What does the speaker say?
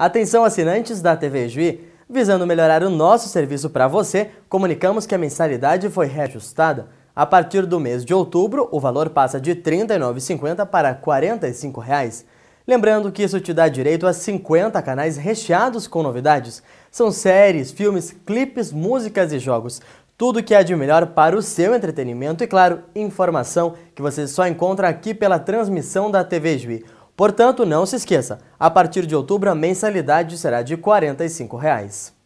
Atenção assinantes da TV Juí, visando melhorar o nosso serviço para você, comunicamos que a mensalidade foi reajustada. A partir do mês de outubro, o valor passa de R$ 39,50 para R$ 45,00. Reais. Lembrando que isso te dá direito a 50 canais recheados com novidades. São séries, filmes, clipes, músicas e jogos. Tudo que há de melhor para o seu entretenimento e, claro, informação que você só encontra aqui pela transmissão da TV Juí. Portanto, não se esqueça, a partir de outubro a mensalidade será de R$ 45. Reais.